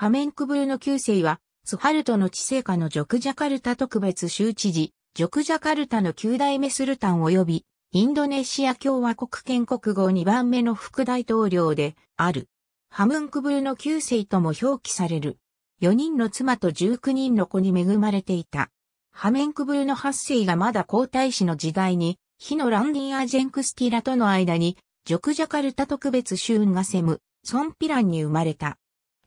ハメンクブルの旧姓は、スハルトの治世下のジョクジャカルタ特別州知事、ジョクジャカルタの9代目スルタン及び、インドネシア共和国建国後2番目の副大統領である。ハムンクブルの旧姓とも表記される。4人の妻と19人の子に恵まれていた。ハメンクブルの8世がまだ皇太子の時代に、火のランディン・アジェンクスティラとの間に、ジョクジャカルタ特別州ンガセム、ソンピランに生まれた。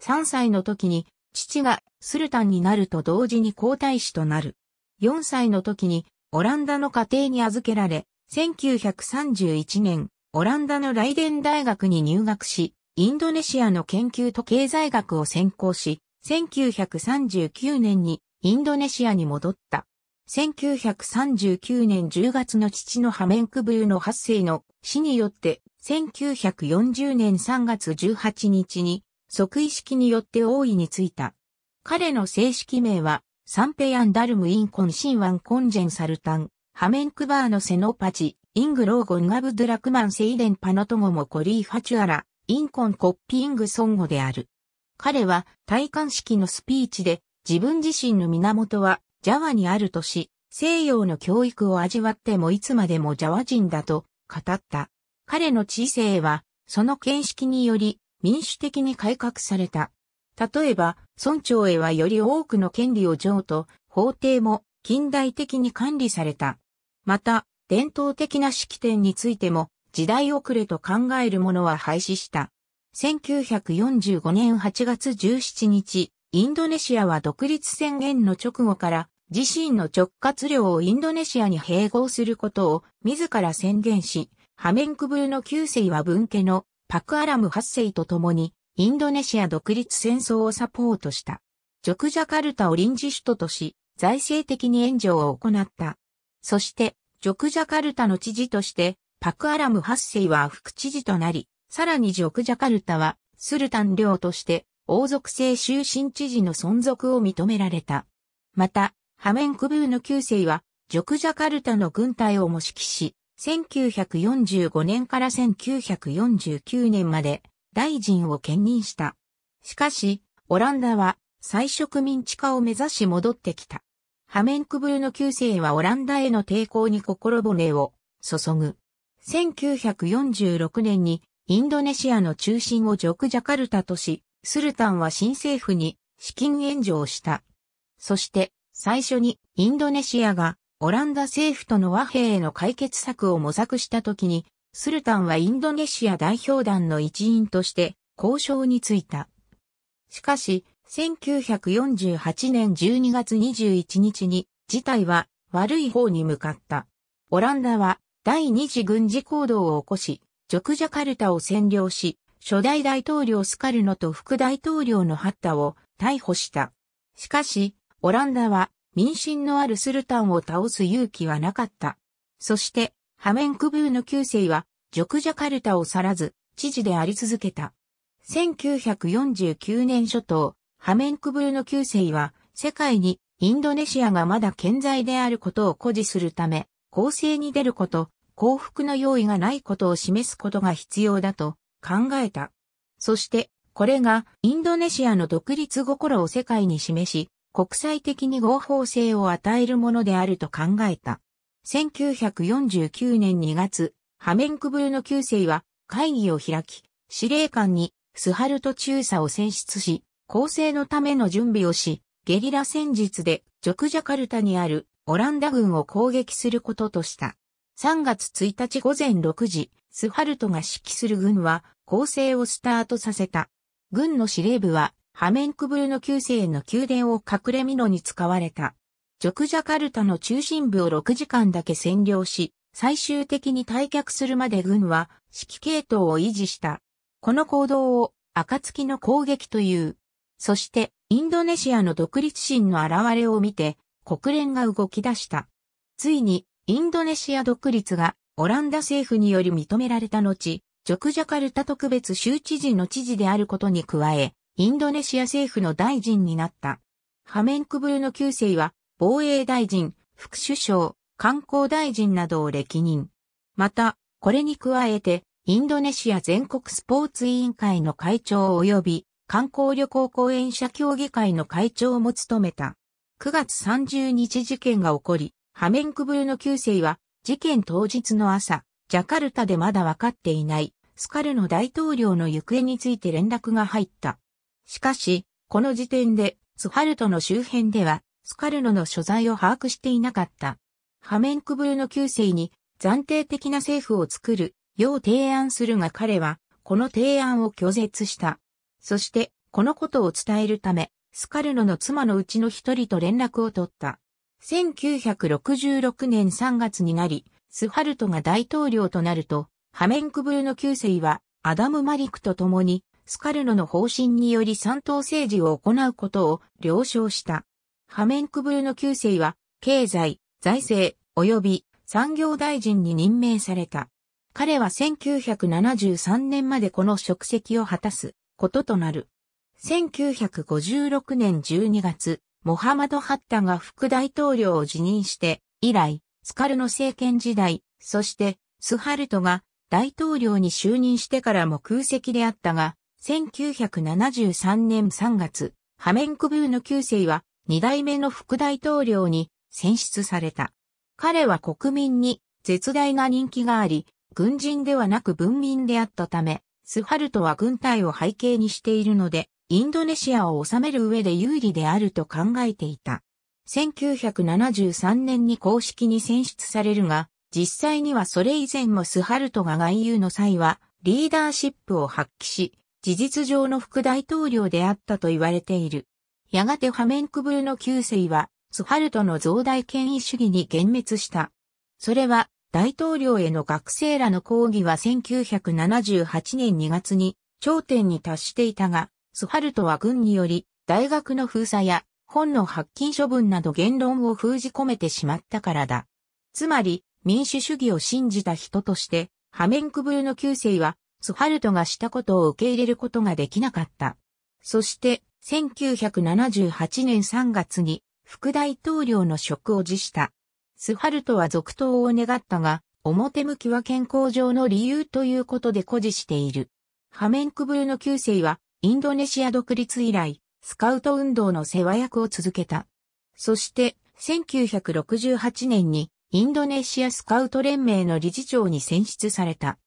3歳の時に父がスルタンになると同時に皇太子となる。4歳の時にオランダの家庭に預けられ、1931年、オランダのライデン大学に入学し、インドネシアの研究と経済学を専攻し、1939年にインドネシアに戻った。1939年10月の父のハメンクブーの発生の死によって、1940年3月18日に即位式によって王位についた。彼の正式名は、サンペヤンダルムインコンシンワンコンジェンサルタン、ハメンクバーのセノパチ、イングローゴンガブドゥラクマンセイデンパノトゴモコリーファチュアラ、インコンコッピイングソンゴである。彼は戴冠式のスピーチで自分自身の源はジャワにあるとし、西洋の教育を味わってもいつまでもジャワ人だと語った。彼の知性はその見識により民主的に改革された。例えば、村長へはより多くの権利を譲渡、法廷も近代的に管理された。また、伝統的な式典についても、時代遅れと考えるものは廃止した。1945年8月17日、インドネシアは独立宣言の直後から、自身の直轄領をインドネシアに併合することを自ら宣言し、ハメンクブルの旧世は分家のパクアラム8世と共に、インドネシア独立戦争をサポートした。ジョクジャカルタを臨時首都とし、財政的に援助を行った。そして、ジョクジャカルタの知事として、パクアラム8世は副知事となり、さらにジョクジャカルタは、スルタン領として、王族制終身知事の存続を認められた。また、ハメンクブーの9世は、ジョクジャカルタの軍隊を模式し、1945年から1949年まで大臣を兼任した。しかし、オランダは再植民地化を目指し戻ってきた。ハメンクブルの旧姓はオランダへの抵抗に心骨を注ぐ。1946年にインドネシアの中心をジョクジャカルタとし、スルタンは新政府に資金援助をした。そして、最初にインドネシアがオランダ政府との和平への解決策を模索した時に、スルタンはインドネシア代表団の一員として交渉に就いた。しかし、1948年12月21日に事態は悪い方に向かった。オランダは第二次軍事行動を起こし、ジョクジャカルタを占領し、初代大統領スカルノと副大統領のハッタを逮捕した。しかし、オランダは民心のあるスルタンを倒す勇気はなかった。そして、ハメンクブーの旧世は、ジョクジャカルタを去らず、知事であり続けた。1949年初頭、ハメンクブーの旧世は、世界にインドネシアがまだ健在であることを誇示するため、公正に出ること、幸福の用意がないことを示すことが必要だと考えた。そして、これがインドネシアの独立心を世界に示し、国際的に合法性を与えるものであると考えた。1949年2月、ハメンクブルの旧姓は会議を開き、司令官にスハルト中佐を選出し、構成のための準備をし、ゲリラ戦術でジョクジャカルタにあるオランダ軍を攻撃することとした。3月1日午前6時、スハルトが指揮する軍は攻勢をスタートさせた。軍の司令部はハメンクブルの旧世の宮殿を隠れノに使われた。ジョクジャカルタの中心部を6時間だけ占領し、最終的に退却するまで軍は指揮系統を維持した。この行動を暁の攻撃という。そしてインドネシアの独立心の現れを見て国連が動き出した。ついにインドネシア独立がオランダ政府により認められた後、ジョクジャカルタ特別州知事の知事であることに加え、インドネシア政府の大臣になった。ハメンクブルの9世は、防衛大臣、副首相、観光大臣などを歴任。また、これに加えて、インドネシア全国スポーツ委員会の会長及び観光旅行講演者協議会の会長も務めた。9月30日事件が起こり、ハメンクブルの9世は事件当日の朝、ジャカルタでまだ分かっていないスカルの大統領の行方について連絡が入った。しかし、この時点で、スハルトの周辺では、スカルノの所在を把握していなかった。ハメンクブルの旧世に暫定的な政府を作るよう提案するが彼は、この提案を拒絶した。そして、このことを伝えるため、スカルノの妻のうちの一人と連絡を取った。1966年3月になり、スハルトが大統領となると、ハメンクブルの旧世は、アダム・マリクと共に、スカルノの方針により三党政治を行うことを了承した。ハメンクブルの旧姓は、経済、財政、及び産業大臣に任命された。彼は1973年までこの職責を果たすこととなる。1956年12月、モハマド・ハッタが副大統領を辞任して、以来、スカルノ政権時代、そして、スハルトが大統領に就任してからも空席であったが、1973年3月、ハメンクブーの旧世は2代目の副大統領に選出された。彼は国民に絶大な人気があり、軍人ではなく文民であったため、スハルトは軍隊を背景にしているので、インドネシアを治める上で有利であると考えていた。1973年に公式に選出されるが、実際にはそれ以前もスハルトが外遊の際は、リーダーシップを発揮し、事実上の副大統領であったと言われている。やがてハメンクブルの旧世は、スハルトの増大権威主義に幻滅した。それは、大統領への学生らの抗議は1978年2月に頂点に達していたが、スハルトは軍により大学の封鎖や本の発禁処分など言論を封じ込めてしまったからだ。つまり民主主義を信じた人として、ハメンクブルの旧世はスハルトがしたことを受け入れることができなかった。そして、1978年3月に副大統領の職を辞した。スハルトは続投を願ったが、表向きは健康上の理由ということで誇示している。ハメンクブルの旧姓は、インドネシア独立以来、スカウト運動の世話役を続けた。そして、1968年に、インドネシアスカウト連盟の理事長に選出された。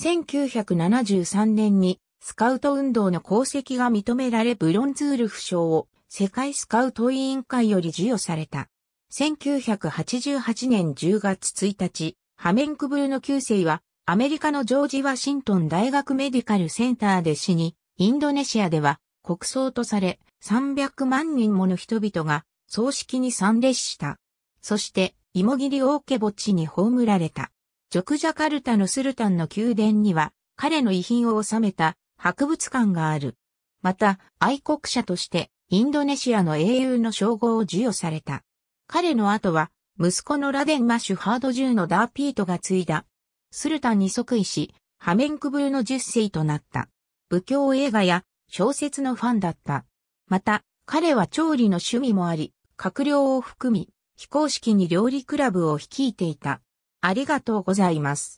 1973年にスカウト運動の功績が認められブロンズール負傷を世界スカウト委員会より授与された。1988年10月1日、ハメンクブルの旧姓はアメリカのジョージ・ワシントン大学メディカルセンターで死に、インドネシアでは国葬とされ300万人もの人々が葬式に参列した。そして、芋切り大けぼ地に葬られた。ジョクジャカルタのスルタンの宮殿には、彼の遺品を収めた博物館がある。また、愛国者として、インドネシアの英雄の称号を授与された。彼の後は、息子のラデン・マシュハードューのダーピートが継いだ。スルタンに即位し、ハメンクブーの10世となった。武教映画や小説のファンだった。また、彼は調理の趣味もあり、閣僚を含み、非公式に料理クラブを率いていた。ありがとうございます。